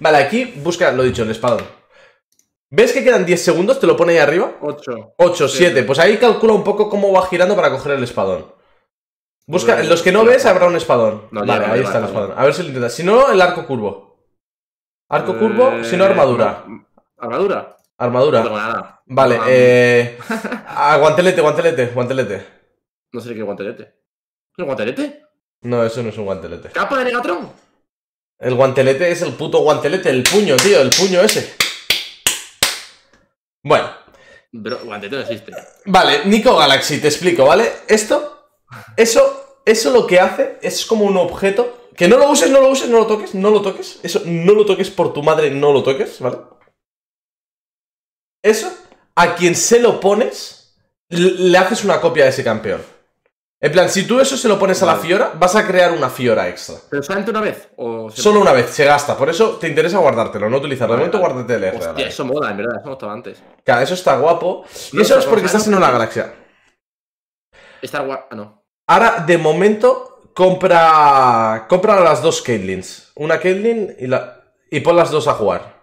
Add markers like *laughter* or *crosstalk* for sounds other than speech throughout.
Vale, aquí busca, lo dicho, el espadón. ¿Ves que quedan 10 segundos? ¿Te lo pone ahí arriba? 8. 8, 7. Pues ahí calcula un poco cómo va girando para coger el espadón. Busca, pues, los que no ves habrá un espadón. vale, ahí está el espadón. A ver si lo intentas. Si no, el arco curvo. Arco curvo, eh, si no, armadura. ¿Armadura? Armadura. Vale, eh. Aguantelete, *laughs* ah, guantelete, guantelete, No sé qué guantelete. el guantelete? No, eso no es un guantelete. ¿Capa de Negatron? El guantelete es el puto guantelete, el puño, tío, el puño ese. Bueno. pero guantelete no existe. Vale, Nico Galaxy, te explico, ¿vale? Esto, eso, eso lo que hace es como un objeto que no lo uses, no lo uses, no lo toques, no lo toques. Eso, no lo toques por tu madre, no lo toques, ¿vale? Eso, a quien se lo pones, le haces una copia de ese campeón. En plan, si tú eso se lo pones a la Fiora, vas a crear una Fiora extra. ¿Pero solamente una vez? Solo una vez, se gasta. Por eso te interesa guardártelo, no utilizarlo. de momento, vale. guárdate el e e Hostia, eso mola, en verdad, eso no antes. Claro, eso está guapo. Y eso es porque estás en una galaxia. Está guapo, ah, no. Ahora, de momento, compra compra las dos Caitlins. Una Caitlyn y, la... y pon las dos a jugar.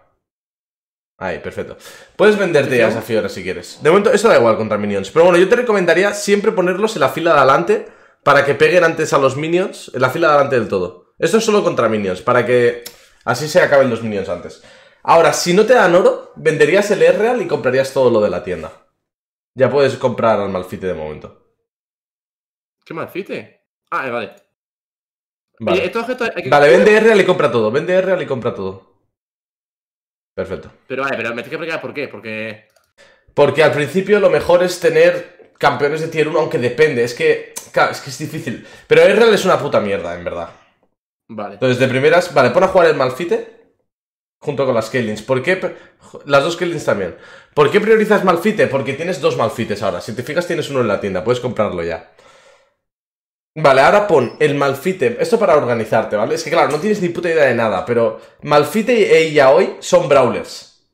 Ahí, perfecto. Puedes venderte a esa Fiora si quieres. De momento, eso da igual contra minions. Pero bueno, yo te recomendaría siempre ponerlos en la fila de adelante para que peguen antes a los minions, en la fila de adelante del todo. Esto es solo contra minions, para que así se acaben los minions antes. Ahora, si no te dan oro, venderías el real y comprarías todo lo de la tienda. Ya puedes comprar al Malfite de momento. ¿Qué Malfite? Ah, eh, vale. Vale, este vale vende r real y compra todo. Vende r real y compra todo. Perfecto. Pero vale, pero me tengo que explicar por qué, porque... Porque al principio lo mejor es tener campeones de tier 1, aunque depende, es que, es que es difícil. Pero RL es una puta mierda, en verdad. Vale. Entonces, de primeras, vale, pon a jugar el Malfite junto con las killings ¿Por qué? Las dos Kellings también. ¿Por qué priorizas Malfite? Porque tienes dos Malfites ahora. Si te fijas, tienes uno en la tienda, puedes comprarlo ya. Vale, ahora pon el Malfite. Esto para organizarte, ¿vale? Es que claro, no tienes ni puta idea de nada, pero Malfite y ella hoy son brawlers.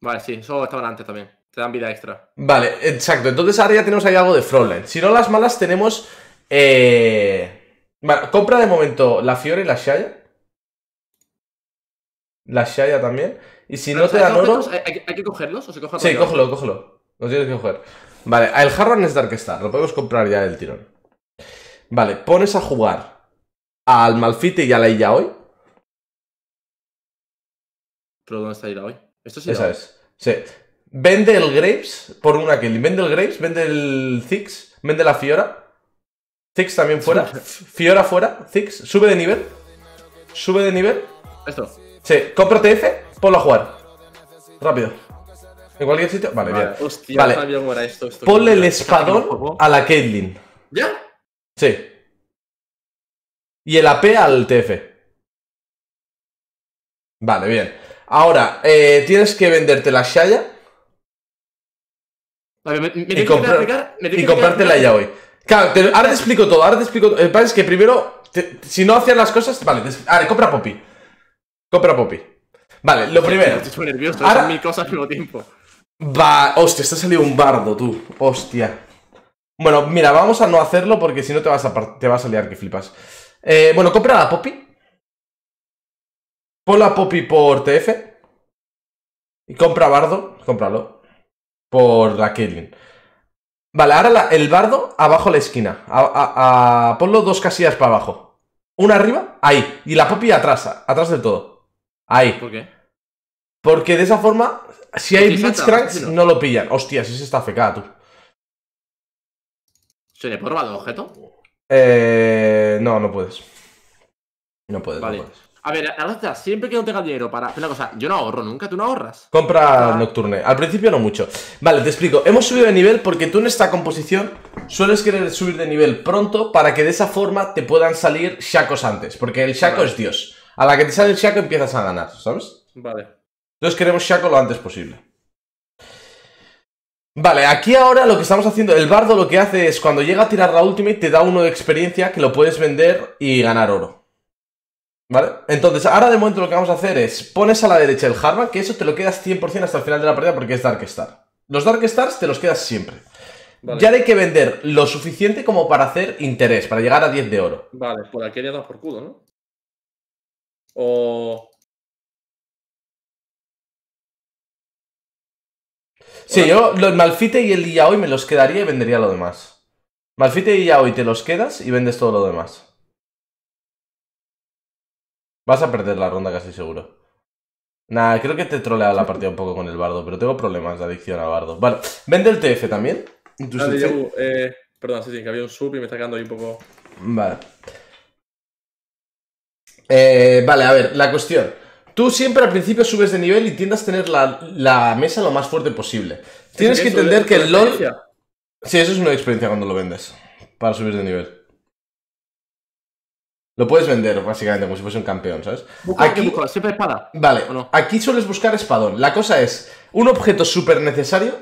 Vale, sí, eso estaban antes también. Te dan vida extra. Vale, exacto. Entonces ahora ya tenemos ahí algo de Frontline. Si no las malas, tenemos. Eh... Vale, compra de momento la Fiore y la Shaya. La Shaya también. Y si no te dan oro. ¿Hay, que cogerlos o se cogen Sí, cógelo, cógelo. Los tienes que coger. Vale, el Harran es Darkstar Lo podemos comprar ya del tirón. Vale, pones a jugar al Malfite y a la Illa hoy. ¿Pero dónde está hoy? Esto sí. Esa es. Sí. Vende el Graves por una Caitlyn Vende el Graves, vende el Zix, vende la Fiora. Zix también fuera. *laughs* Fiora fuera. Zix, sube de nivel. Sube de nivel. Esto. Sí, cómprate TF ponlo a jugar. Rápido. En cualquier sitio. Vale, bien. Hostia, vale. Esto, esto Ponle el espadón a la Caitlyn. ¿Ya? Sí. Y el AP al TF. Vale, bien. Ahora, eh, tienes que venderte la Shaya. Vale, me, me y, comprar, aplicar, me y comprártela ya hoy. Claro, ahora te explico todo, ahora te explico El es que primero, si no hacías las cosas, vale, ahora compra Poppy. Compra Poppy. Vale, lo primero. Estoy nervioso, ahora, son mil cosas al mismo tiempo. Va, hostia, está ha salido un bardo, tú. Hostia. Bueno, mira, vamos a no hacerlo porque si no te vas a, te vas a liar que flipas. Eh, bueno, compra la Poppy. Pon la Poppy por TF. Y compra Bardo. Cómpralo. Por la Caitlyn. Vale, ahora el Bardo abajo a la esquina. A, ponlo dos casillas para abajo. Una arriba, ahí. Y la Poppy atrás, atrás del todo. Ahí. ¿Por qué? Porque de esa forma, si hay Blitzcranks, no? lo pillan. ¡Hostias! si se está fecado. tú. ¿Se le puede robar el objeto? Eh, no, no puedes. No puedes, vale. A ver, siempre que no tengas dinero para. Una cosa, yo no ahorro nunca, tú no ahorras. Compra ah. Nocturne. Al principio no mucho. Vale, te explico. Hemos subido de nivel porque tú en esta composición sueles querer subir de nivel pronto para que de esa forma te puedan salir shacos antes. Porque el shaco es Dios. A la que te sale el shaco empiezas a ganar, ¿sabes? Vale. Entonces queremos shaco lo antes posible. Vale, aquí ahora lo que estamos haciendo, el bardo lo que hace es cuando llega a tirar la y te da uno de experiencia que lo puedes vender y ganar oro. ¿Vale? Entonces, ahora de momento lo que vamos a hacer es, pones a la derecha el Harma, que eso te lo quedas 100% hasta el final de la partida porque es Dark Star. Los Dark Stars te los quedas siempre. Vale. Ya hay que vender lo suficiente como para hacer interés, para llegar a 10 de oro. Vale, por aquí le por culo, ¿no? O... Sí, yo el Malfite y el Yaoi me los quedaría y vendería lo demás. Malfite y Yaoi te los quedas y vendes todo lo demás. Vas a perder la ronda casi seguro. Nada, creo que te trolea la partida un poco con el bardo, pero tengo problemas de adicción al bardo. Vale, ¿vende el TF también? Vale, eh, perdón, sí, sí, que había un sub y me está quedando ahí un poco... Vale. Eh, vale, a ver, la cuestión. Tú siempre al principio subes de nivel y tiendas a tener la, mesa lo más fuerte posible. Tienes que, entender que el LOL... Sí, eso es una experiencia cuando lo vendes, para subir de nivel. Lo puedes vender básicamente como si fuese un campeón, ¿sabes? aquí siempre espada. Vale, aquí sueles buscar espadón. La cosa es, un objeto súper necesario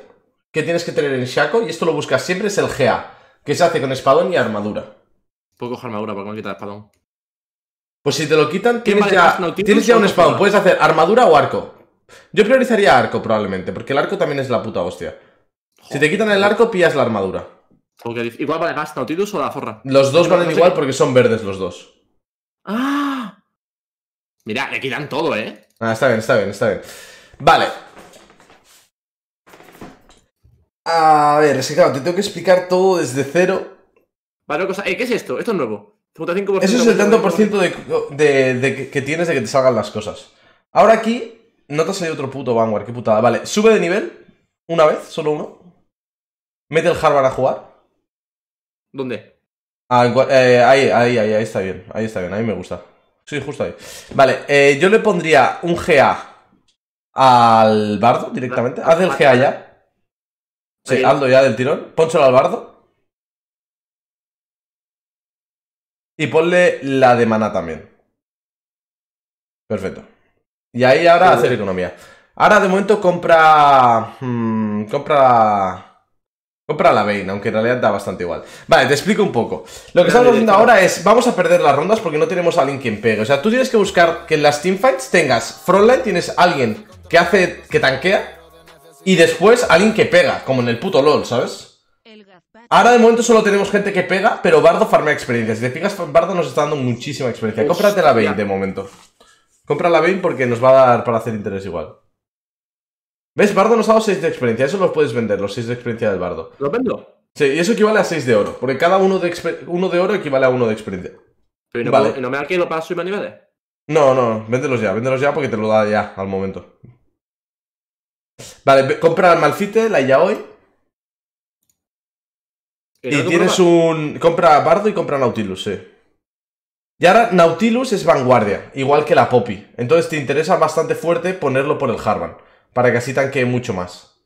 que tienes que tener en Shaco, y esto lo buscas siempre, es el GA, que se hace con espadón y armadura. Puedo coger armadura porque me quita espadón. Pues si te lo quitan, tienes ya, tienes ya un spawn. Puedes hacer armadura o arco. Yo priorizaría arco probablemente, porque el arco también es la puta hostia. si te quitan el arco, pillas la armadura. Igual vale Gas Nautilus o la zorra. Los dos valen igual porque son verdes los dos. ¡Ah! Mira, le quitan todo, ¿eh? Ah, está bien, está bien, está bien. Vale. A ver, es que claro, te tengo que explicar todo desde cero. Vale, cosa. Eh, ¿Qué es esto? Esto es nuevo. Eso es el tanto por ciento de, que tienes de que te salgan las cosas. Ahora aquí, no te ha salido otro puto Vanguard, qué putada. Vale, sube de nivel, una vez, solo uno. Mete el Harvard a jugar. ¿Dónde? Ah, eh, ahí, ahí, ahí, está bien, ahí está bien, ahí me gusta. Sí, justo ahí. Vale, eh, yo le pondría un GA al bardo directamente. Haz el GA ya. Sí, Aldo ya del tirón. Pónselo al bardo. Y ponle la de mana también. Perfecto. Y ahí ahora hacer economía. Ahora de momento compra. Hmm, compra. Compra la Vein, aunque en realidad da bastante igual. Vale, te explico un poco. Lo que estamos haciendo ahora es, vamos a perder las rondas porque no tenemos a alguien quien pegue. O sea, tú tienes que buscar que en las teamfights tengas frontline, tienes alguien que hace, que tanquea, y después alguien que pega, como en el puto LOL, ¿sabes? Ahora de momento solo tenemos gente que pega, pero Bardo farmea experiencia. Si te fijas, Bardo nos está dando muchísima experiencia. Cómprate la Bane de momento. Compra la Bane porque nos va a dar para hacer interés igual. ¿Ves? Bardo nos ha dado 6 de experiencia. Eso los puedes vender, los 6 de experiencia del Bardo. ¿Lo vendo? Sí, y eso equivale a 6 de oro. Porque cada uno de, uno de oro equivale a uno de experiencia. Pero no, me da que lo paso y me niveles? No, no, véndelos ya, véndelos ya porque te lo da ya al momento. Vale, compra el Malfite, la hoy. Y tienes un. Compra Bardo y compra Nautilus, sí. Eh. Y ahora Nautilus es vanguardia, igual que la Poppy. Entonces te interesa bastante fuerte ponerlo por el Harvan, para que así tanquee mucho más.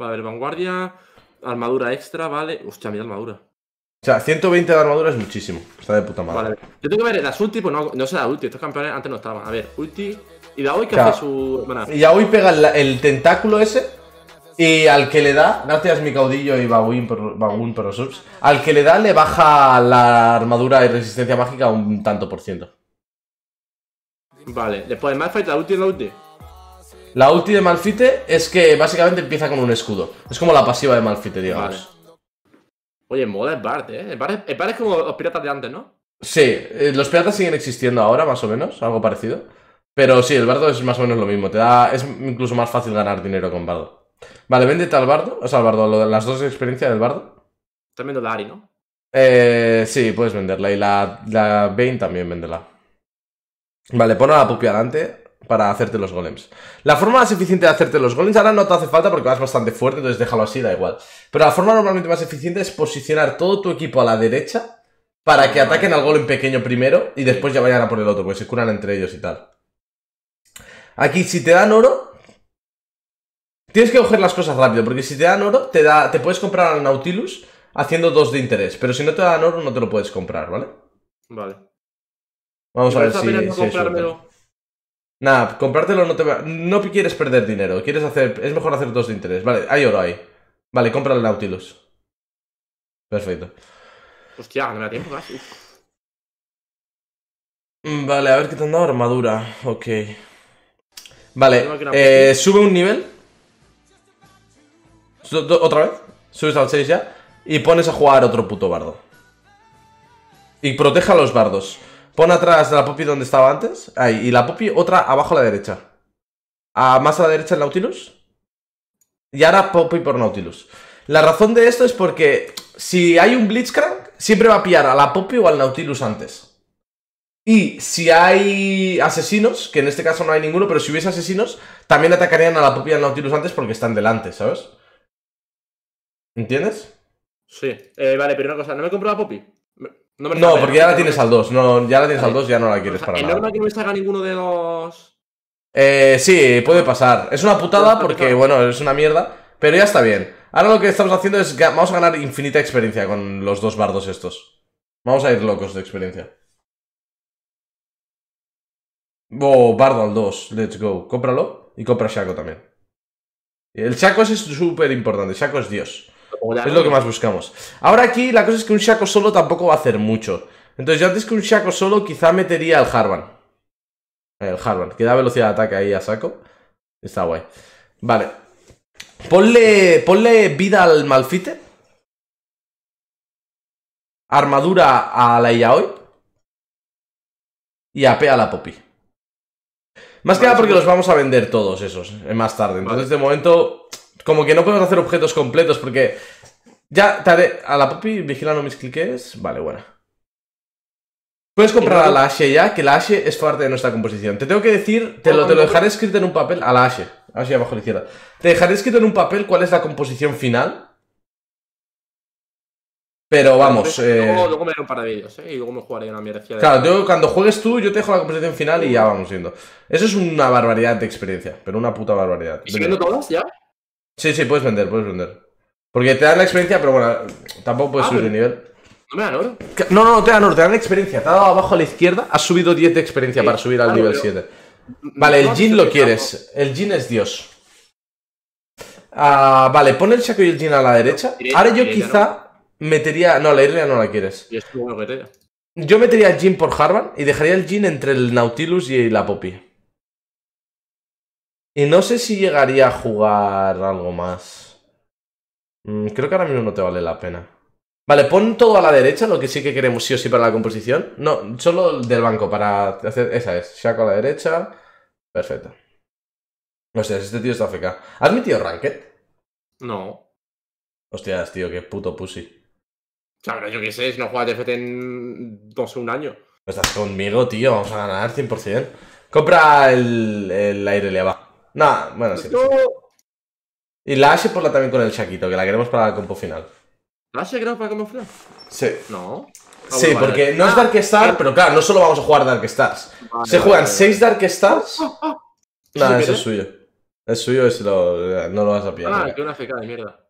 Va a ver, vanguardia, armadura extra, vale. Hostia, mira armadura. O sea, 120 de armadura es muchísimo. Está de puta madre. Vale, yo tengo que ver las ulti, pues no, no sé la ulti. Estos campeones antes no estaban. A ver, ulti. Y hoy que hace su. y Daoi pega el, tentáculo ese. Y al que le da, gracias mi caudillo y Bagun por, los subs, al que le da le baja la armadura y resistencia mágica un tanto por ciento. Vale, después de Malphite, la ulti es la ulti. La ulti de Malfite es que básicamente empieza con un escudo. Es como la pasiva de Malfite, digamos. Oye, mola es Bart, ¿eh? El es, como los piratas de antes, ¿no? Sí, eh, los piratas siguen existiendo ahora, más o menos, algo parecido. Pero sí, el bardo es más o menos lo mismo. Te da, es incluso más fácil ganar dinero con bardo. Vale, véndete al bardo. O sea, al bardo, las dos experiencias del bardo. También de la Ari, ¿no? Eh, sí, puedes venderla. Y la, la Bane también véndela. Vale, pon a la pupi adelante para hacerte los golems. La forma más eficiente de hacerte los golems, ahora no te hace falta porque vas bastante fuerte, entonces déjalo así, da igual. Pero la forma normalmente más eficiente es posicionar todo tu equipo a la derecha para que ataquen al golem pequeño primero y después ya vayan a por el otro, porque se curan entre ellos y tal. Aquí, si te dan oro, Tienes que coger las cosas rápido, porque si te dan oro, te, da, te puedes comprar al Nautilus haciendo dos de interés. Pero si no te dan oro, no te lo puedes comprar, ¿vale? Vale. Vamos a ver si. No si Nada, comprártelo no te va... No quieres perder dinero, quieres hacer... Es mejor hacer dos de interés. Vale, hay oro ahí. Vale, compra el Nautilus. Perfecto. Hostia, me da tiempo casi. Mm, vale, a ver qué te han dado armadura. Ok. Vale, eh, sube un nivel otra vez. Subes al 6 ya. Y pones a jugar otro puto bardo. Y proteja a los bardos. Pon atrás de la Poppy donde estaba antes. Ahí. Y la Poppy otra abajo a la derecha. A más a la derecha el Nautilus. Y ahora Poppy por Nautilus. La razón de esto es porque si hay un Blitzcrank, siempre va a pillar a la Poppy o al Nautilus antes. Y si hay asesinos, que en este caso no hay ninguno, pero si hubiese asesinos, también atacarían a la Poppy y al Nautilus antes porque están delante, ¿sabes? ¿Entiendes? Sí. Eh, vale, pero una cosa, ¿no me compro la Poppy? No, porque ya la tienes al 2. ya la tienes al 2, ya no la quieres para ¿El nada. que no salga ninguno de los...? Eh, sí, puede pasar. Es una putada porque, bueno, es una mierda. Pero ya está bien. Ahora lo que estamos haciendo es... Vamos a ganar infinita experiencia con los dos bardos estos. Vamos a ir locos de experiencia. Oh, bardo al 2. Let's go. Cómpralo. Y compra Shaco también. El Shaco es súper importante. Shaco es Dios es lo que más buscamos. Ahora aquí la cosa es que un Shaco solo tampoco va a hacer mucho. Entonces yo antes que un Shaco solo quizá metería el Harvan. El Harvan, que da velocidad de ataque ahí a saco. Está guay. Vale. Ponle, vida al Malfite. Armadura a la Iaoi. Y AP a la Poppy. Más que nada porque los vamos a vender todos esos eh, más tarde. Entonces, de momento, como que no podemos hacer objetos completos porque... Ya, tarde a la Poppy vigilando mis cliques. Vale, bueno. Puedes comprar a la Ashe ya, que la Ashe es parte de nuestra composición. Te tengo que decir, te lo, te lo dejaré escrito en un papel. A la Ashe, Ashe abajo a la izquierda. Te dejaré escrito en un papel cuál es la composición final. Pero vamos. Pues, eh, luego, me haré un par vídeos, ¿eh? Y luego me jugaré una mierda. Claro, cuando juegues tú, yo te dejo la composición final y ya vamos yendo. Eso es una barbaridad de experiencia, pero una puta barbaridad. ¿Y siguiendo todas ya? Sí, sí, puedes vender, puedes vender. Porque te dan la experiencia, pero bueno, tampoco puedes ah, subir de nivel. ¿No me dan oro? No, no, no te dan oro, te dan experiencia. Te ha dado abajo a la izquierda, has subido 10 de experiencia para subir al nivel 7. Vale, el Jin lo quieres. El Jin es Dios. Ah, vale, pon el Shaco y el Jin a la derecha. Ahora yo quizá metería. No, la Irelia no la quieres. Yo metería el Jin por Harvan y dejaría el Jin entre el Nautilus y la Poppy. Y no sé si llegaría a jugar algo más. Mm, creo que ahora mismo no te vale la pena. Vale, pon todo a la derecha, lo que sí que queremos sí o sí para la composición. No, solo del banco para hacer... Esa es, Saco a la derecha. Perfecto. Hostias, este tío está feca. ¿Has metido Ranked? No. Hostias, tío, qué puto pussy. Claro, yo qué sé, si no juegas TFT en dos un año. Pues estás conmigo, tío, vamos a ganar 100%. Compra el, el aire elevado. Nada, bueno, sí. Y la Ashe por la también con el Chaquito, que la queremos para la compo final. ¿La Ashe queremos para la compo final? Sí. No. Ah, sí, porque no es ah, Dark pero claro, no solo vamos a jugar Dark Stars. Se juegan 6 vale, Dark Stars. Ah, Nada, eso es suyo. Es suyo ese eh, no lo vas a pillar. Ah, que una feca de mierda.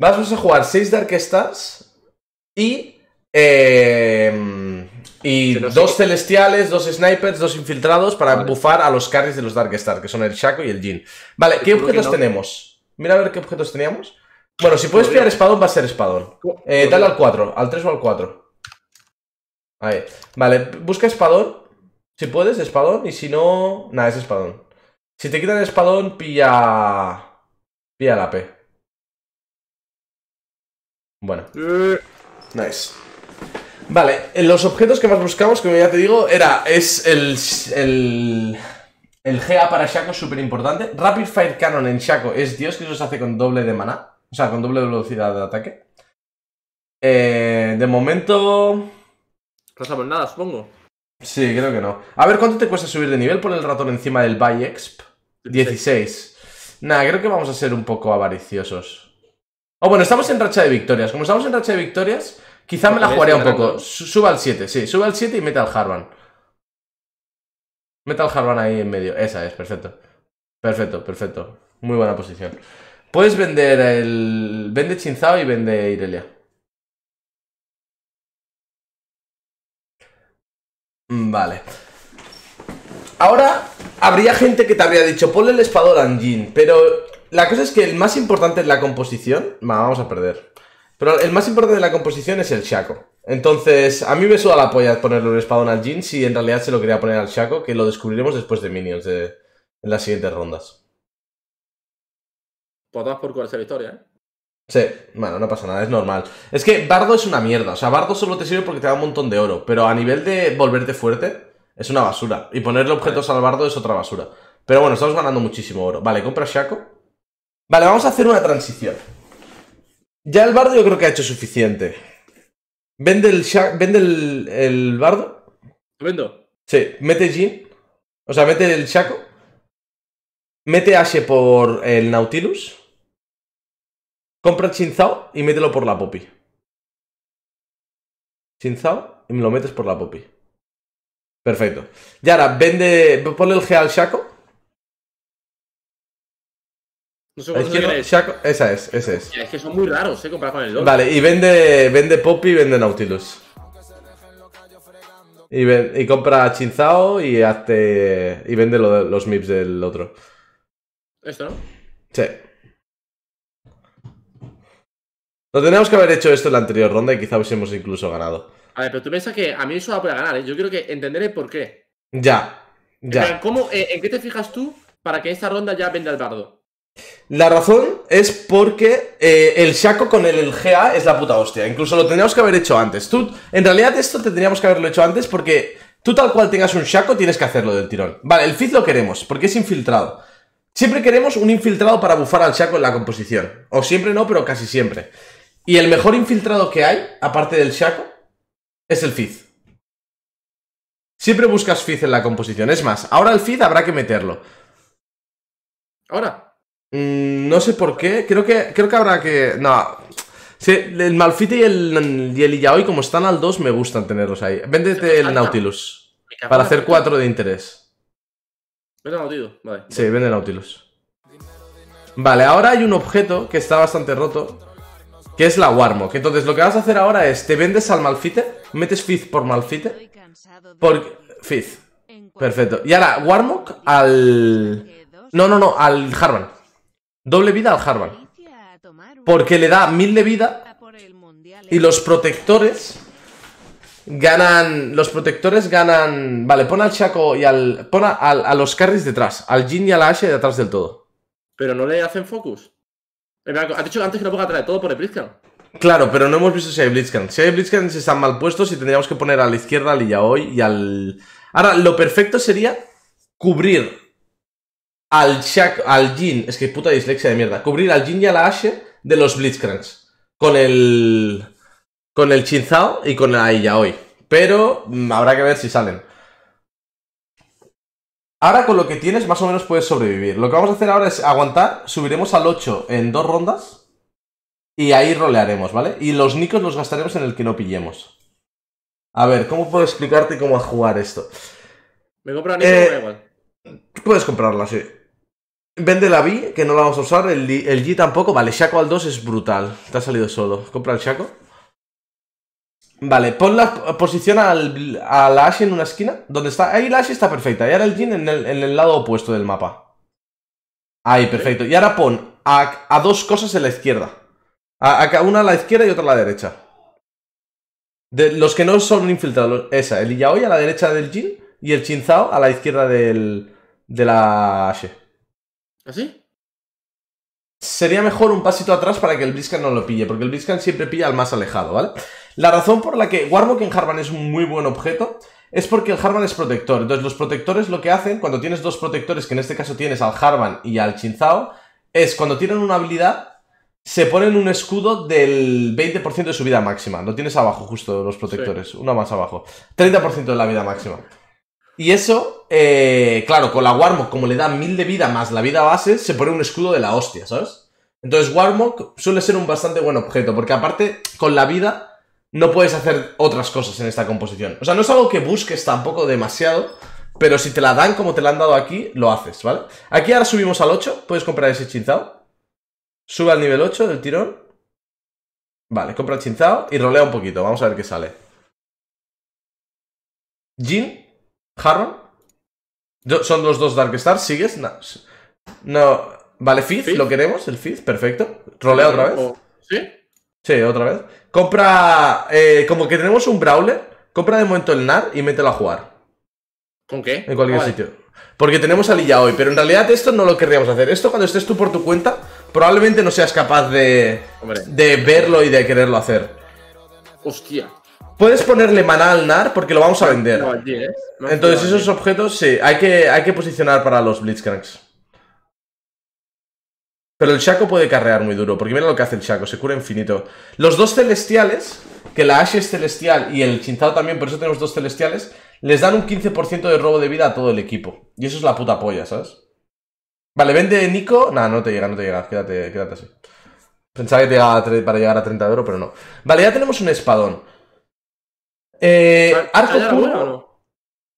Vamos a jugar 6 Dark Stars y. Eh, y dos celestiales, dos snipers, dos infiltrados para bufar a los carries de los Darkstar, que son el Shaco y el Jin. Vale, ¿qué objetos tenemos? Mira a ver qué objetos teníamos. Bueno, si puedes pillar espadón, va a ser espadón. Eh, dale al 4, al 3 o al 4. Ahí. Vale, busca espadón. Si puedes, espadón. Y si no, nada, es espadón. Si te quitan espadón, pilla. Pilla la P. Bueno. Eh. Nice. Vale, eh, los objetos que más buscamos, como ya te digo, era. Es el. El, el GA para Shaco es súper importante. Rapid Fire Cannon en Shaco es Dios, que eso se hace con doble de maná. O sea, con doble velocidad de ataque. Eh, de momento. No sabemos nada, supongo. Sí, creo que no. A ver, ¿cuánto te cuesta subir de nivel? por el ratón encima del Buy Exp. 16. Nada, creo que vamos a ser un poco avariciosos. Oh, bueno, estamos en racha de victorias. Como estamos en racha de victorias, Quizá me la jugaría un poco. Suba al 7, sí. Suba al 7 y meta al Harvan. Meta al Harvan ahí en medio. Esa es, perfecto. Perfecto, perfecto. Muy buena posición. Puedes vender el. Vende Chinzao y vende Irelia. Mm, vale. Ahora, habría gente que te habría dicho, ponle el espadón a Anjin, pero la cosa es que el más importante es la composición, vamos a perder. Pero el más importante de la composición es el Shaco. Entonces, a mí me suda la polla ponerle un espadón al Jin si en realidad se lo quería poner al Shaco, que lo descubriremos después de Minions de, en las siguientes rondas. Podrás por cualquier historia, ¿eh? Sí, bueno, no pasa nada, es normal. Es que Bardo es una mierda, o sea, Bardo solo te sirve porque te da un montón de oro, pero a nivel de volverte fuerte, es una basura. Y ponerle objetos al Bardo es otra basura. Pero bueno, estamos ganando muchísimo oro. Vale, compra Shaco. Vale, vamos a hacer una transición. Ya el bardo yo creo que ha hecho suficiente. Vende el, vende el, el bardo. ¿Lo vendo? Sí, mete Jin. O sea, mete el Shaco. Mete Ashe por el Nautilus. Compra el y mételo por la Poppy. Chinzao y me lo metes por la Poppy. Perfecto. Y ahora, vende. Ponle el G al Shaco esa es, esa es. Es que son muy raros, eh, comparado con el LoL. Vale, y vende, vende Poppy y vende Nautilus. Y, y compra Chinzao y hazte, y vende los MIPS del otro. ¿Esto, no? Sí. No teníamos que haber hecho esto en la anterior ronda y quizá hubiésemos incluso ganado. A ver, pero tú piensas que a mí eso va a poder ganar, ¿eh? Yo quiero que entenderé por qué. Ya, ya. En, eh, ¿En qué te fijas tú para que esta ronda ya venda el bardo? La razón es porque eh, el Shaco con el, GA es la puta hostia. Incluso lo tendríamos que haber hecho antes. Tú, en realidad, esto tendríamos que haberlo hecho antes porque tú, tal cual tengas un Shaco, tienes que hacerlo del tirón. Vale, el Fizz lo queremos porque es infiltrado. Siempre queremos un infiltrado para bufar al Shaco en la composición. O siempre no, pero casi siempre. Y el mejor infiltrado que hay, aparte del Shaco, es el Fizz. Siempre buscas Fizz en la composición. Es más, ahora el Fizz habrá que meterlo. Ahora. Mm, no sé por qué. Creo que, creo que habrá que. No. el Malfite y el, y el como están al 2, me gustan tenerlos ahí. Véndete el Nautilus. Para hacer 4 de interés. Vende Nautilus, vale. Sí, vende Nautilus. Vale, ahora hay un objeto que está bastante roto. Que es la Warmock Entonces, lo que vas a hacer ahora es: te vendes al Malfite, metes Fizz por Malfite. Por Fizz. Perfecto. Y ahora, Warmock al. No, no, no, al Harman. Doble vida al Harvard. Porque le da mil de vida y los protectores ganan. Los protectores ganan. Vale, pon al Chaco y al. Pon a, los carries detrás. Al Jin y a la detrás del todo. Pero no le hacen focus. Has dicho antes que no ponga atrás de todo por el Blitzcan. Claro, pero no hemos visto si hay Blitzcan, Si hay Blitzcan se están mal puestos y tendríamos que poner a la izquierda al Illaoi y al. Ahora, lo perfecto sería cubrir al Shaq, al Jin, es que puta dislexia de mierda, cubrir al Jin y a la Ashe de los Blitzcranks con el con el Chinzao y con la hoy. pero mm, habrá que ver si salen. Ahora con lo que tienes más o menos puedes sobrevivir. Lo que vamos a hacer ahora es aguantar, subiremos al 8 en dos rondas y ahí rolearemos, ¿vale? Y los nicos los gastaremos en el que no pillemos. A ver, ¿cómo puedo explicarte cómo jugar esto? Me compro nico, eh, igual. Puedes comprarla, sí. Vende la B, que no la vamos a usar. El, el G tampoco. Vale, Shaco al 2 es brutal. Te ha salido solo. Compra el Shaco. Vale, pon la Posiciona a la Ashe en una esquina. Donde está. Ahí la Ashe está perfecta. Y ahora el Jin en el, lado opuesto del mapa. Ahí, perfecto. Y ahora pon a, dos cosas en la izquierda. A, una a la izquierda y otra a la derecha. De los que no son infiltrados. Esa, el Yaoi a la derecha del Jin y el Chinzao a la izquierda del, de la ¿Así? ¿Ah, Sería mejor un pasito atrás para que el Briskan no lo pille, porque el Briskan siempre pilla al más alejado, ¿vale? La razón por la que Warlock en Harvan es un muy buen objeto es porque el Harvan es protector. Entonces, los protectores lo que hacen, cuando tienes dos protectores, que en este caso tienes al Harvan y al Chinzao, es cuando tienen una habilidad, se ponen un escudo del 20% de su vida máxima. Lo tienes abajo, justo, los protectores. Uno más abajo. 30% de la vida máxima. Y eso, eh, claro, con la Warmog, como le da mil de vida más la vida base, se pone un escudo de la hostia, ¿sabes? Entonces Warmog suele ser un bastante buen objeto, porque aparte, con la vida, no puedes hacer otras cosas en esta composición. O sea, no es algo que busques tampoco demasiado, pero si te la dan como te la han dado aquí, lo haces, ¿vale? Aquí ahora subimos al 8, puedes comprar ese chinzao. Sube al nivel 8 del tirón. Vale, compra el chinzao y rolea un poquito, vamos a ver qué sale. Jin Harron. Son los dos Darkstar? ¿sigues? No. Vale, Fizz, ¿lo queremos? El Fizz, perfecto. Rolea otra vez. ¿Sí? Sí, otra vez. Compra. Eh, como que tenemos un Brawler, compra de momento el NAR y mételo a jugar. ¿Con qué? En cualquier ah, sitio. Porque tenemos a Lilla hoy, pero en realidad esto no lo querríamos hacer. Esto cuando estés tú por tu cuenta, probablemente no seas capaz de, de verlo y de quererlo hacer. Hostia. Puedes ponerle maná al NAR porque lo vamos a vender. ¿eh? Entonces esos objetos sí, hay que, hay que posicionar para los Blitzcranks. Pero el Shaco puede carrear muy duro, porque mira lo que hace el Shaco, se cura infinito. Los dos celestiales, que la Ashe es celestial y el chinzado también, por eso tenemos dos celestiales, les dan un 15% de robo de vida a todo el equipo. Y eso es la puta polla, ¿sabes? Vale, vende Nico. Nah, no te llega, no te llega, quédate, quédate así. Pensaba que te llegaba para llegar a 30 de oro, pero no. Vale, ya tenemos un espadón. Eh, ¿Arcos curvos? No?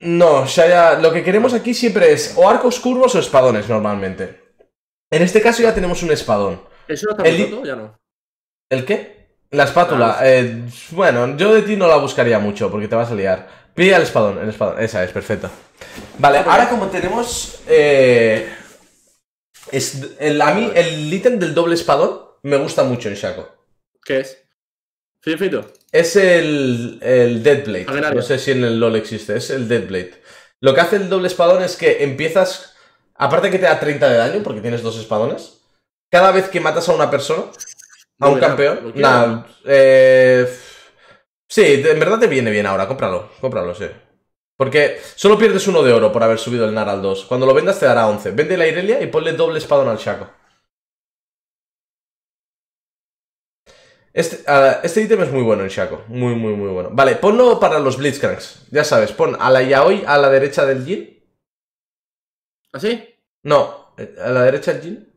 no, Shaya, lo que queremos aquí siempre es o arcos curvos o espadones normalmente. En este caso ya tenemos un espadón. ¿Eso no está el... Ya no. ¿El qué? La espátula. Ah, eh, bueno, yo de ti no la buscaría mucho porque te vas a liar. Pide el espadón, el espadón. Esa es, perfecta. Vale, ahora como tenemos... Eh, el, a mí el ítem del doble espadón me gusta mucho en Shaco. ¿Qué es? Fifito. Es el, el Deadblade. Ah, no sé si en el LoL existe, es el Deadblade. Lo que hace el doble espadón es que empiezas. Aparte que te da 30 de daño, porque tienes dos espadones. Cada vez que matas a una persona, a un campeón. Eh, sí, en verdad te viene bien ahora, cómpralo, cómpralo, sí. Porque solo pierdes uno de oro por haber subido el Nar al 2. Cuando lo vendas te dará 11. Vende la Irelia y ponle doble espadón al Shaco. Este, ah, este, ítem es muy bueno en Shaco. Muy, muy, muy bueno. Vale, ponlo para los Blitzcranks. Ya sabes, pon a la Yaoi a la derecha del Jin. ¿Así? ¿Ah, no, eh, a la derecha del Jin.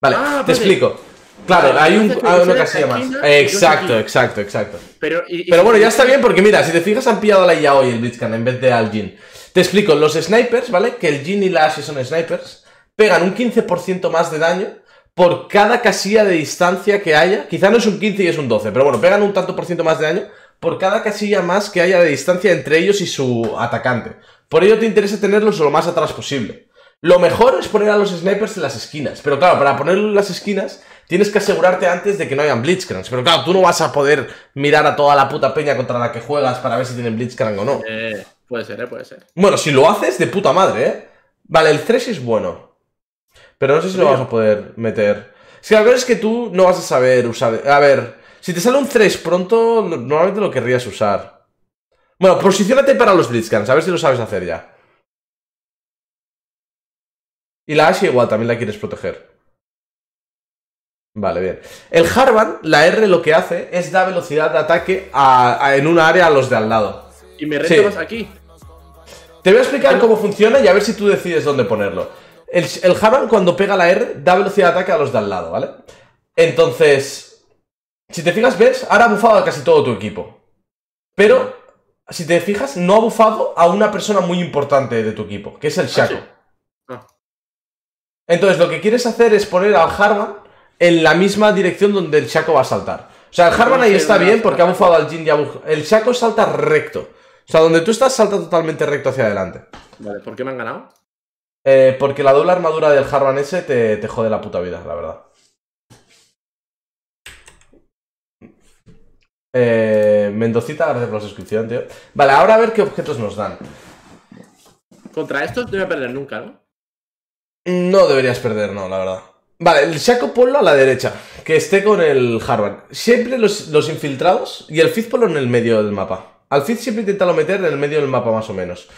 Vale, ah, te explico. Claro, hay, un, una casilla más. Exacto, exacto, exacto. Pero, Pero bueno, ya está bien porque mira, si te fijas han pillado a la Yaoi el Blitzcrank en vez de al Jin. Te explico, los snipers, ¿vale? Que el Jin y la Ashe son snipers, pegan un 15% más de daño por cada casilla de distancia que haya. Quizá no es un 15 y es un 12, pero bueno, pegan un tanto por ciento más de daño por cada casilla más que haya de distancia entre ellos y su atacante. Por ello te interesa tenerlos lo más atrás posible. Lo mejor es poner a los snipers en las esquinas, pero claro, para ponerlos en las esquinas tienes que asegurarte antes de que no hayan blitzcranks. Pero claro, tú no vas a poder mirar a toda la puta peña contra la que juegas para ver si tienen blitzcrank o no. Eh, puede ser, eh, puede ser. Bueno, si lo haces, de puta madre, ¿eh? Vale, el 3 es bueno. Pero no sé si lo vas a poder meter. Es que la es que tú no vas a saber usar. A ver, si te sale un 3 pronto, normalmente lo querrías usar. Bueno, posicionate para los Blitzcans a ver si lo sabes hacer ya. Y la Ash igual, también la quieres proteger. Vale, bien. El Harvan, la R lo que hace es dar velocidad de ataque en un área a los de al lado. Y me reto aquí. Te voy a explicar cómo funciona y a ver si tú decides dónde ponerlo. El, el cuando pega la R da velocidad de ataque a los de al lado, ¿vale? Entonces, si te fijas, ves, ahora ha bufado a casi todo tu equipo. Pero, si te fijas, no ha bufado a una persona muy importante de tu equipo, que es el ah, Shaco. Ah. Entonces, lo que quieres hacer es poner al Harman en la misma dirección donde el Shaco va a saltar. O sea, el Harman ahí está bien porque ha bufado al Jin y El Shaco salta recto. O sea, donde tú estás salta totalmente recto hacia adelante. Vale, ¿por qué me han ganado? Eh, porque la doble armadura del Harvan ese te, te jode la puta vida, la verdad. Eh, Mendocita, gracias por la suscripción, tío. Vale, ahora a ver qué objetos nos dan. Contra esto no voy a perder nunca, ¿no? No deberías perder, no, la verdad. Vale, el Shaco Polo a la derecha, que esté con el Harvan. Siempre los, los, infiltrados y el Fizz Polo en el medio del mapa. Al Fizz siempre intenta lo meter en el medio del mapa, más o menos.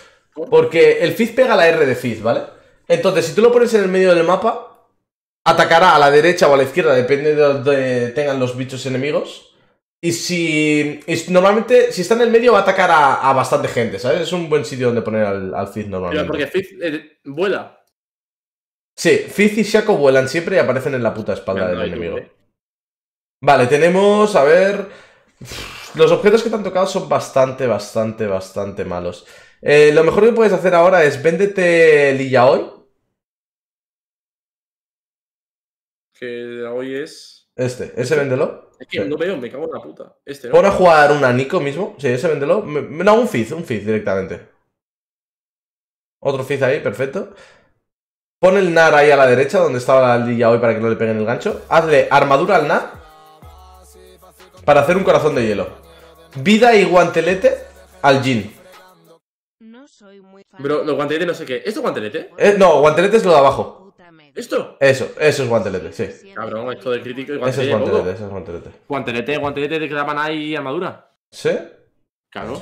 Porque el Fizz pega la R de Fizz, ¿vale? Entonces, si tú lo pones en el medio del mapa, atacará a la derecha o a la izquierda, depende de donde tengan los bichos enemigos. Y si. normalmente, si está en el medio, va a atacar a, bastante gente, ¿sabes? Es un buen sitio donde poner al, Fizz normalmente. porque Fizz eh, vuela. Sí, Fizz y Shaco vuelan siempre y aparecen en la puta espalda del enemigo. ¿eh? Vale, tenemos. A ver. Los objetos que te han tocado son bastante, bastante, bastante malos. Eh, lo mejor que puedes hacer ahora es véndete el hoy. que hoy es. Este, ese véndelo. Es que no veo, me cago en la puta. Este, ¿no? a jugar un Anico mismo? Sí, ese véndelo. No, un Fizz, un Fizz directamente. Otro Fizz ahí, perfecto. Pon el Nar ahí a la derecha, donde estaba la lilla hoy para que no le peguen el gancho. Hazle armadura al Nar. Para hacer un corazón de hielo. Vida y guantelete al Jin. Bro, los guanteletes no sé qué. ¿Esto guantelete? Eh, no, guantelete es lo de abajo. ¿Esto? Eso, eso es guantelete, sí. Cabrón, esto de crítico y guantelete. Eso es guantelete, eso es guantelete. Guantelete, guantelete la maná ahí armadura. ¿Sí? Claro.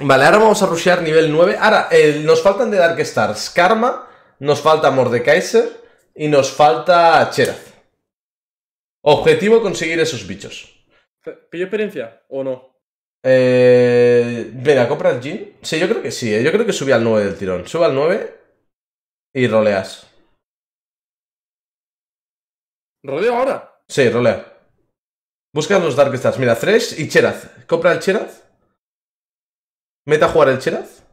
Vale, ahora vamos a rushear nivel 9. Ahora, eh, nos faltan de Dark Stars Karma, nos falta Mordekaiser y nos falta Cherath. Objetivo conseguir esos bichos. ¿Pillo experiencia o no? Eh. Venga, compra el gin. Sí, yo creo que sí, eh. yo creo que subí al 9 del tirón. Sube al 9 y roleas. ¿Roleo ahora? Sí, rolea. Busca los Dark Stars. Mira, Thresh y Cheraz. ¿Compra el Cheraz? ¿Meta a jugar el Cheraz?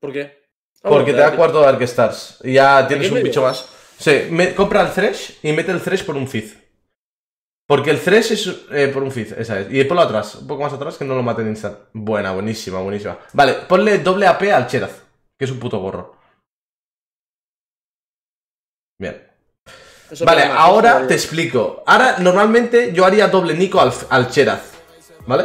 ¿Por qué? Ah, Porque te da cuarto Dark Stars. Y ya tienes un bicho más. Sí, me... compra el Thresh y mete el Thresh por un Fizz. Porque el Thresh es eh, por un Fizz, esa es. Y ponlo atrás, un poco más atrás que no lo maten instant. Buena, buenísima, buenísima. Vale, ponle doble AP al Cheraz, que es un puto gorro. Bien. vale, ahora te explico. Ahora, normalmente yo haría doble Nico al, al Cheraz, ¿vale?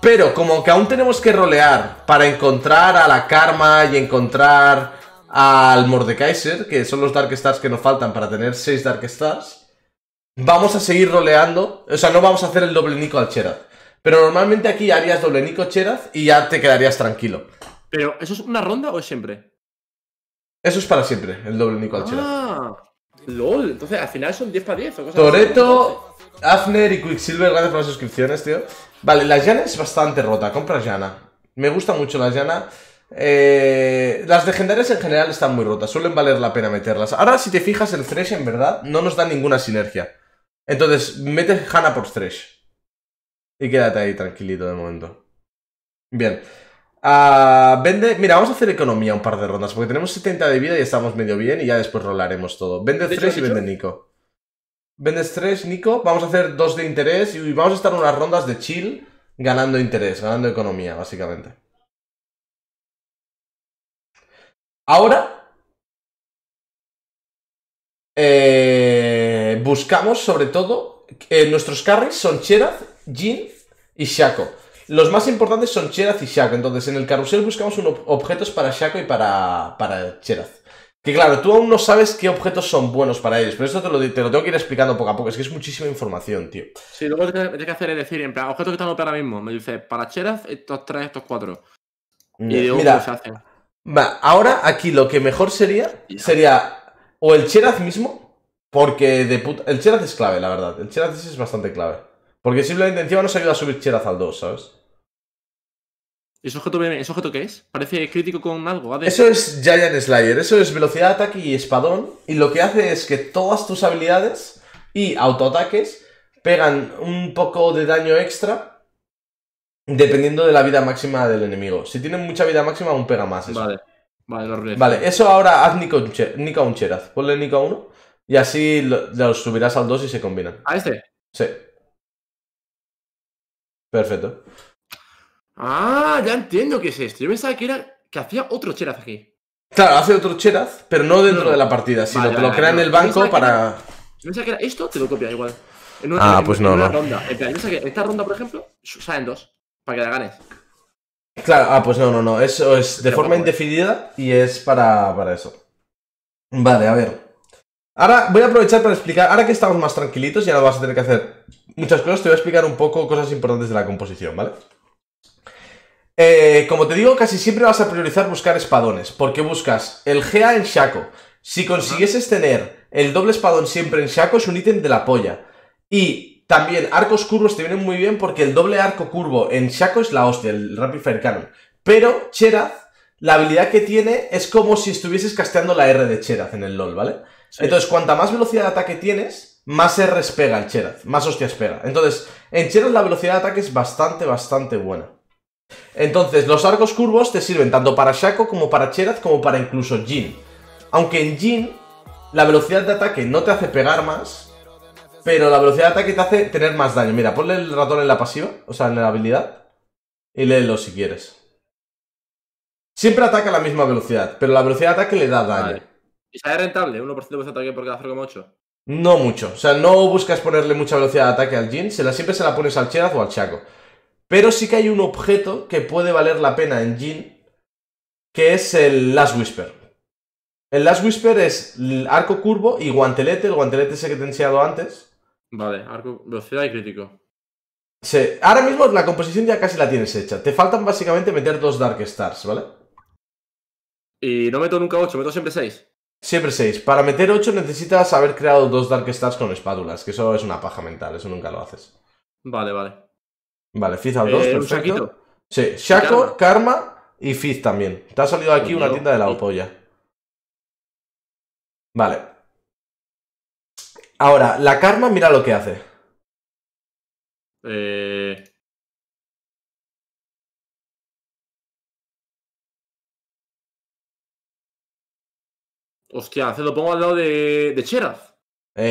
Pero como que aún tenemos que rolear para encontrar a la Karma y encontrar al Mordekaiser, que son los Dark Stars que nos faltan para tener 6 Dark Stars, vamos a seguir roleando. O sea, no vamos a hacer el doble Nico al Cheraz. Pero normalmente aquí harías doble Nico Cheraz y ya te quedarías tranquilo. ¿Pero eso es una ronda o es siempre? Eso es para siempre, el doble Nico chelo. Ah, LOL, entonces al final son 10 para 10. Toreto, Afner y Quicksilver, gracias por las suscripciones, tío. Vale, la Jana es bastante rota, compra Jana. Me gusta mucho la Jana. Eh, las legendarias en general están muy rotas, suelen valer la pena meterlas. Ahora, si te fijas, el Thresh en verdad no nos da ninguna sinergia. Entonces, mete Jana por Thresh. Y quédate ahí tranquilito de momento. Bien. Ah, vende, mira, vamos a hacer economía un par de rondas, porque tenemos 70 de vida y estamos medio bien y ya después rolaremos todo. Vende 3 y vende Nico. Vende 3, Nico. Vamos a hacer 2 de interés y vamos a estar unas rondas de chill ganando interés, ganando economía, básicamente. Ahora eh, buscamos sobre todo... Eh, nuestros carries son Cheraz, Jin y Shaco. Los más importantes son Cheraz y Shaco. Entonces, en el carrusel buscamos objetos para Shaco y para, para Cheraz. Que claro, tú aún no sabes qué objetos son buenos para ellos, pero esto te lo, lo tengo que ir explicando poco a poco, es que es muchísima información, tío. Sí, luego lo que tienes que hacer es decir, en plan, objetos que están ahora mismo, me dice, para Cheraz, estos tres, estos cuatro. Y digo, Mira, ahora aquí lo que mejor sería, sería o el Cheraz mismo, porque de puta... El Cheraz es clave, la verdad, el Cheraz es bastante clave. Porque simplemente encima nos ayuda a subir Cheraz al 2, ¿sabes? ¿Y objeto objeto qué es? ¿Parece crítico con algo? Eso es Giant Slayer, eso es velocidad, de ataque y espadón. Y lo que hace es que todas tus habilidades y autoataques pegan un poco de daño extra dependiendo de la vida máxima del enemigo. Si tienen mucha vida máxima, aún pega más. Vale, vale, lo Vale, eso ahora haz Nika un, Cheraz. Ponle Nika 1 y así los subirás al 2 y se combinan. ¿A este? Sí. Perfecto. Ah, ya entiendo qué es esto. Yo pensaba que era que hacía otro cheraz aquí. Claro, hace otro cheraz, pero no dentro de la partida, sino que lo crea en el banco para. yo pensaba que era esto, te lo copia igual. ah, pues no, no. En esta ronda, por ejemplo, salen dos, para que la ganes. Claro, ah, pues no, no, no. Eso es de forma indefinida y es para, para eso. Vale, a ver. Ahora voy a aprovechar para explicar, ahora que estamos más tranquilitos, y no vas a tener que hacer muchas cosas, te voy a explicar un poco cosas importantes de la composición, ¿vale? Eh, como te digo, casi siempre vas a priorizar buscar espadones, porque buscas el GA en Shaco. Si consiguieses tener el doble espadón siempre en Shaco, es un ítem de la polla. Y también arcos curvos te vienen muy bien porque el doble arco curvo en Shaco es la hostia, el Rapid Fire Cannon. Pero Cheraz, la habilidad que tiene es como si estuvieses casteando la R de Cheraz en el LoL, ¿vale? Entonces, cuanta más velocidad de ataque tienes, más R pega el Cheraz, más hostia espera. Entonces, en Cheraz la velocidad de ataque es bastante, bastante buena. Entonces, los arcos curvos te sirven tanto para Shaco como para Cheraz como para incluso Jin. Aunque en Jin la velocidad de ataque no te hace pegar más, pero la velocidad de ataque te hace tener más daño. Mira, ponle el ratón en la pasiva, o sea, en la habilidad, y léelo si quieres. Siempre ataca a la misma velocidad, pero la velocidad de ataque le da daño. ¿Y sale rentable? ¿1% de ataque por cada 0,8? No mucho. O sea, no buscas ponerle mucha velocidad de ataque al Jin, siempre se la pones al Cheraz o al Shaco pero sí que hay un objeto que puede valer la pena en Jin, que es el Last Whisper. El Last Whisper es arco curvo y guantelete, el guantelete ese que te he enseñado antes. Vale, arco, velocidad y crítico. Sí. Ahora mismo la composición ya casi la tienes hecha. Te faltan básicamente meter dos Dark Stars, ¿vale? Y no meto nunca 8, meto siempre seis Siempre seis, Para meter 8 necesitas haber creado dos Dark Stars con espátulas, que eso es una paja mental, eso nunca lo haces. Vale, vale. Vale, Fizz al 2, eh, perfecto. Sí, Shaco, Karma. y Fizz también. Te ha salido aquí una tienda de la opolla. Vale. Ahora, la Karma, mira lo que hace. Eh... Hostia, se lo pongo al lado de, de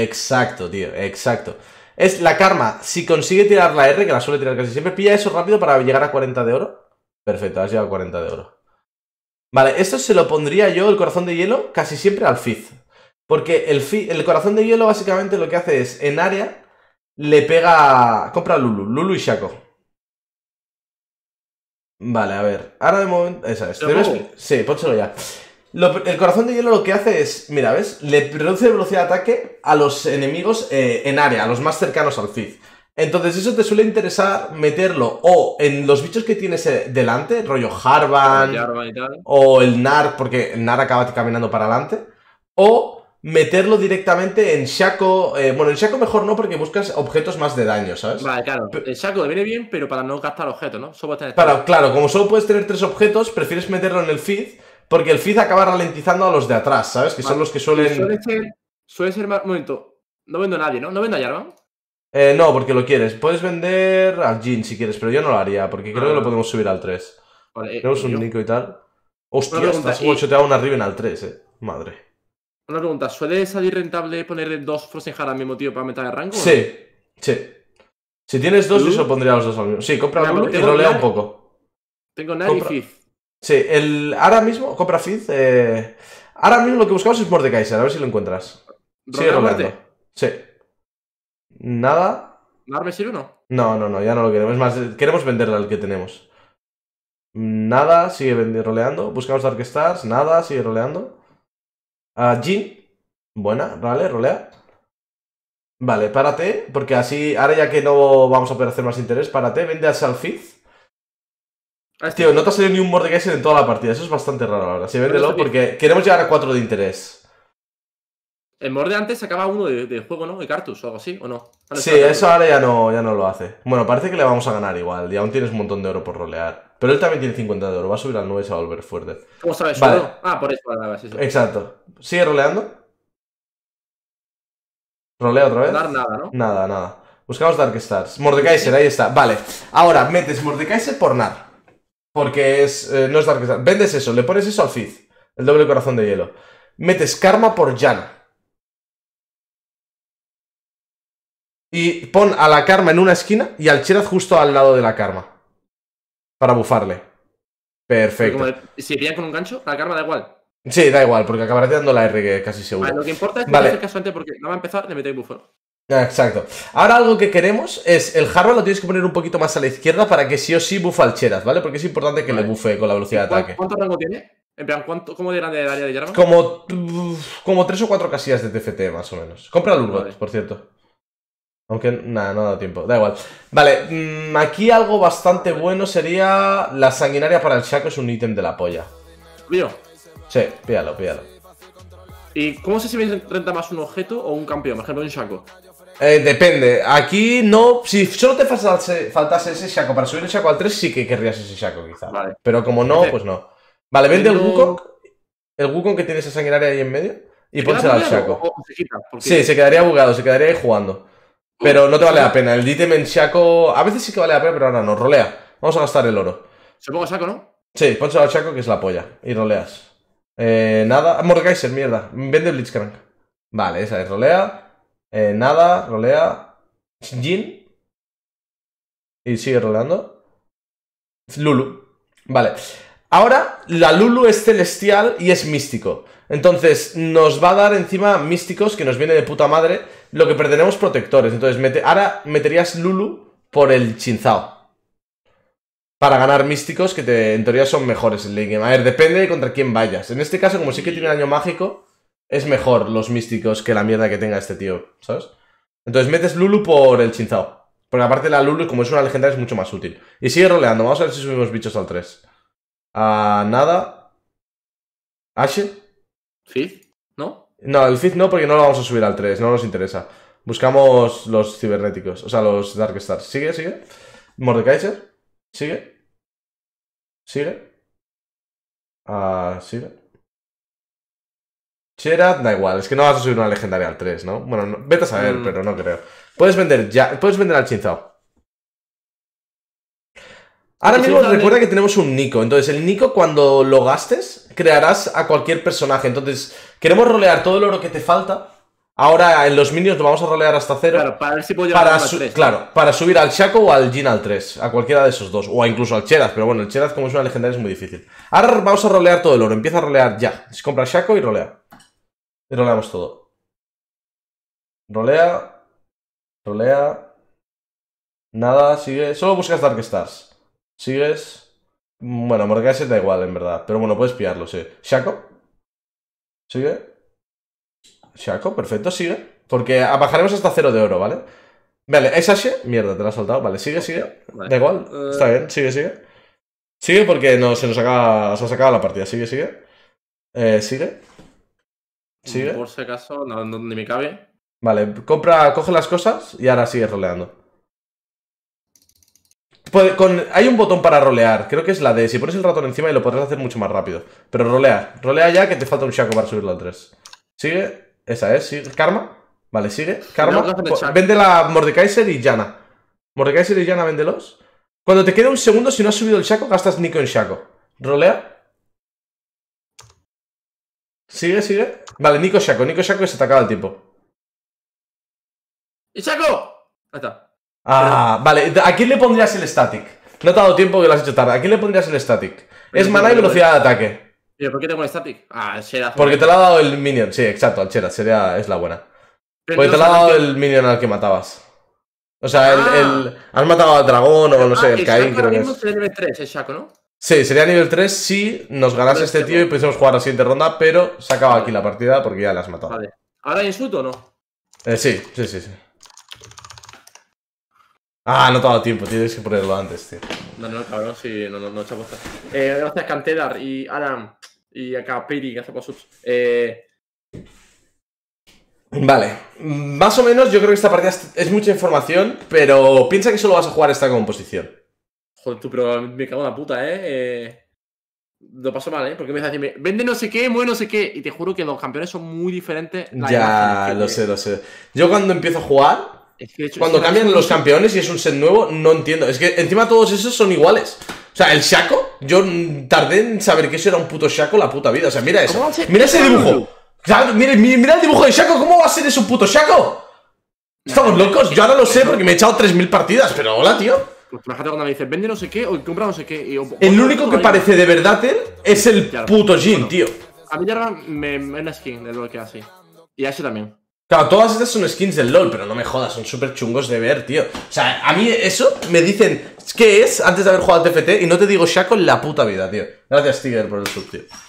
Exacto, tío, exacto. Es la karma. Si consigue tirar la R, que la suele tirar casi siempre, pilla eso rápido para llegar a 40 de oro. Perfecto, has llegado a 40 de oro. Vale, esto se lo pondría yo, el corazón de hielo, casi siempre al Fizz. Porque el, el corazón de hielo básicamente lo que hace es, en área, le pega... Compra Lulu, Lulu y Shaco. Vale, a ver. Ahora de momento... Esa es. Sí, pónselo ya el corazón de hielo lo que hace es, mira, ¿ves? Le produce velocidad de ataque a los enemigos eh, en área, a los más cercanos al Fizz. Entonces eso te suele interesar meterlo o en los bichos que tienes eh, delante, rollo Harvan o el Nar, porque el Nar acaba caminando para adelante, o meterlo directamente en Shaco. Eh, bueno, en Shaco mejor no porque buscas objetos más de daño, ¿sabes? Vale, claro. El Shaco viene bien, pero para no gastar objetos, ¿no? Solo tener para, claro, como solo puedes tener tres objetos, prefieres meterlo en el feed porque el feed acaba ralentizando a los de atrás, ¿sabes? Que son los que suelen. Suele ser, suele ser más. Un momento, no vendo a nadie, ¿no? No vendo a Jarvan. Eh, no, porque lo quieres. Puedes vender al Jin si quieres, pero yo no lo haría, porque creo ah, que lo podemos subir al 3. Vale, eh, Tenemos un Nico y tal. Hostia, estás te una Riven al 3, eh. Madre. Una pregunta, ¿suele salir rentable poner dos Frozen Hard al mismo tío para meter el rango? Sí, sí. Si tienes dos, yo se pondría los dos al mismo. Sí, compra uno y rolea un poco. Tengo nadie Fizz. Sí, el, ahora mismo, compra Fizz. Eh, ahora mismo lo que buscamos es Mordekaiser, a ver si lo encuentras. Sigue roleando Sí. Nada. nada, no? No, no, no, ya no lo queremos. Es más, queremos venderle al que tenemos. Nada, sigue roleando. Buscamos Dark Stars, nada, sigue roleando. Ah, buena, vale, rolea. Vale, párate, porque así, ahora ya que no vamos a poder hacer más interés, párate, vende a Salfith. Ah, Tío, no te ha salido ni un Mordekaiser en toda la partida. Eso es bastante raro, ahora. verdad. vende véndelo porque queremos llegar a 4 de interés. El Morde antes sacaba uno de, juego, ¿no? De Cartus o algo así, ¿o no? Ah, sí, eso ahora ya no, ya no lo hace. Bueno, parece que le vamos a ganar igual. Y aún tienes un montón de oro por rolear. Pero él también tiene 50 de oro. Va a subir al 9 y se va a volver fuerte. ¿Cómo sabes? Ah, por eso. sí, sí. Exacto. ¿Sigue roleando? ¿Rolea otra vez? Dar nada, ¿no? Nada, nada. Buscamos Dark Stars. Mordekaiser, ahí está. Vale. Ahora metes Mordekaiser por Nar. Porque es, eh, no es Vendes eso, le pones eso al Fizz, el doble corazón de hielo. Metes Karma por Jan. Y pon a la Karma en una esquina y al Cheraz justo al lado de la Karma. Para bufarle. Perfecto. si pillan con un gancho, la Karma da igual. Sí, da igual, porque acabaré dando la R que casi seguro. lo que importa es que el caso antes porque no va a empezar, le el buffer. Exacto. Ahora algo que queremos es el jarro lo tienes que poner un poquito más a la izquierda para que sí o sí bufa al ¿vale? Porque es importante que le bufe con la velocidad de ataque. ¿Cuánto rango tiene? En plan, ¿cuánto, ¿cómo de área de Yarma? Como, como tres o cuatro casillas de TFT, más o menos. Compra el Urgot, por cierto. Aunque, nada, no ha dado tiempo. Da igual. Vale, mm, aquí algo bastante bueno sería la sanguinaria para el Shaco, es un ítem de la polla. ¿Mío? Sí, píalo, píalo. ¿Y cómo sé si me renta más un objeto o un campeón? Por ejemplo, un Shaco. Eh, depende. Aquí no. Si solo te faltase, ese Shaco para subir el Shaco al 3, sí que querrías ese Shaco, quizá. Vale. Pero como no, pues no. Vale, vende el Wukong. El Wukong que tiene esa sanguinaria ahí en medio. Y pónselo al Shaco. Sí, se quedaría bugado, se quedaría ahí jugando. Pero no te vale la pena. El ítem en Shaco. A veces sí que vale la pena, pero ahora no. Rolea. Vamos a gastar el oro. Se pongo Shaco, ¿no? Sí, pónselo al Shaco, que es la polla. Y roleas. Eh, nada. Ah, Mordekaiser, mierda. Vende Blitzcrank. Vale, esa es. Rolea. Eh, nada, rolea. Jin. Y sigue roleando. Lulu. Vale. Ahora, la Lulu es celestial y es místico. Entonces, nos va a dar encima místicos que nos viene de puta madre. Lo que perderemos protectores. Entonces, mete, ahora meterías Lulu por el Chinzao. Para ganar místicos que te, en teoría son mejores en late A ver, depende de contra quién vayas. En este caso, como sí que tiene año mágico, es mejor los místicos que la mierda que tenga este tío, ¿sabes? Entonces metes Lulu por el chinzao. Porque aparte la Lulu, como es una legendaria, es mucho más útil. Y sigue roleando. Vamos a ver si subimos bichos al 3. a nada. ¿Ashe? ¿Fizz? ¿No? No, el Fizz no, porque no lo vamos a subir al 3. No nos interesa. Buscamos los cibernéticos. O sea, los Dark Stars. ¿Sigue? ¿Sigue? ¿Mordekaiser? ¿Sigue? ¿Sigue? Ah, ¿Sigue? Cherad, da igual, es que no vas a subir una legendaria al 3, ¿no? Bueno, vete a saber, mm. pero no creo. Puedes vender ya, puedes vender al Chinzao. Ahora mismo recuerda que tenemos un Nico, entonces el Nico cuando lo gastes crearás a cualquier personaje, entonces queremos rolear todo el oro que te falta. Ahora en los minions lo vamos a rolear hasta cero. Claro, para subir al Shaco o al Jin al 3, a cualquiera de esos dos, o incluso al Cheraz, pero bueno, el Cheraz como es una legendaria es muy difícil. Ahora vamos a rolear todo el oro, empieza a rolear ya. Si compra Shaco y rolea. Y roleamos todo. Rolea. Rolea. Nada, sigue. Solo buscas Dark Stars. Sigues. Bueno, se da igual, en verdad. Pero bueno, puedes pillarlo, sí. Shaco. Sigue. Shaco, perfecto, sigue. Porque bajaremos hasta cero de oro, ¿vale? Vale, es Mierda, te la has saltado. Vale, sigue, sigue. Da igual. Eh. Está bien, sigue, sigue. Sigue porque no, se nos acaba, sacado la partida. Sigue, sigue. Eh, sigue. Por si acaso, no, me cabe. Vale, compra, coge las cosas y ahora sigue roleando. hay un botón para rolear, creo que es la D. Si pones el ratón encima y lo podrás hacer mucho más rápido. Pero rolea, rolea ya que te falta un Shaco para subirlo al 3. Sigue, esa es, sigue. Karma, vale, sigue. Karma, pues, vende la Mordekaiser y Yana. Mordekaiser y Yana, véndelos. Cuando te quede un segundo, si no has subido el Shaco, gastas Nico en Shaco. Rolea. Sigue, sigue. Vale, Nico Shaco, Nico Shaco se te acaba el tiempo. ¡Y Shaco! Ahí está. Ah, vale. ¿A quién le pondrías el static? No te ha dado tiempo que lo has hecho tarde. ¿A quién le pondrías el static? Pues es maná y velocidad de ataque. por qué tengo el static? Ah, el Porque te lo ha dado el minion. Sí, exacto, el Sería, es la buena. Porque te lo ha dado el minion al que matabas. O sea, el, ah. el, Has matado al dragón o no ah, sé, el Caín, creo que es. El 3 el Shaco, ¿no? Sí, sería nivel 3 si nos ganase este tío y pudiésemos jugar la siguiente ronda, pero se acaba aquí la partida porque ya la has matado. Vale. ¿Ahora hay insulto o no? Eh, sí, sí, sí, sí. Ah, no te ha dado tiempo, tienes que ponerlo antes, tío. No, no, cabrón, sí, no, no, no he eh, gracias Cantelar y Adam y acá Piri, gracias por Eh... Vale, más o menos yo creo que esta partida es mucha información, pero piensa que solo vas a jugar esta composición. Joder, tú, pero me cago en la puta, ¿eh? eh lo paso mal, ¿eh? Porque me decirme, vende no sé qué, mueve no sé qué. Y te juro que los campeones son muy diferentes. Ya, lo sé, lo sé. Yo cuando empiezo a jugar, cuando cambian los campeones y es un set nuevo, no entiendo. Es que encima todos esos son iguales. O sea, el Shaco, yo tardé en saber que eso era un puto Shaco la puta vida. O sea, mira eso. Mira ese dibujo. mira, mira, el dibujo de Shaco. ¿Cómo va a ser eso un puto Shaco? Estamos locos. Yo ahora lo sé porque me he echado 3.000 partidas. Pero hola, tío. Pues la cuando me dice, vende no sé qué o compra no sé qué. Y el único que parece de verdad él es el puto Jin, tío. A mí me, me, la skin del LOL que así. Y a ese también. Claro, todas estas son skins del LOL, pero no me jodas, son súper chungos de ver, tío. O sea, a mí eso me dicen, ¿qué es? Antes de haber jugado al TFT y no te digo Shaco en la puta vida, tío. Gracias, Tiger, por el sub, tío.